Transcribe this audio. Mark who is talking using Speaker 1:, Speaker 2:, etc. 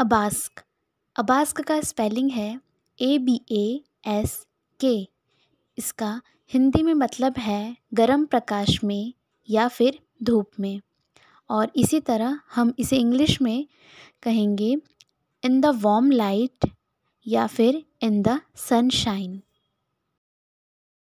Speaker 1: अबास्क अबास्क का स्पेलिंग है A B A S के इसका हिंदी में मतलब है गर्म प्रकाश में या फिर धूप में और इसी तरह हम इसे इंग्लिश में कहेंगे इन द वॉम लाइट या फिर इन द सनशाइन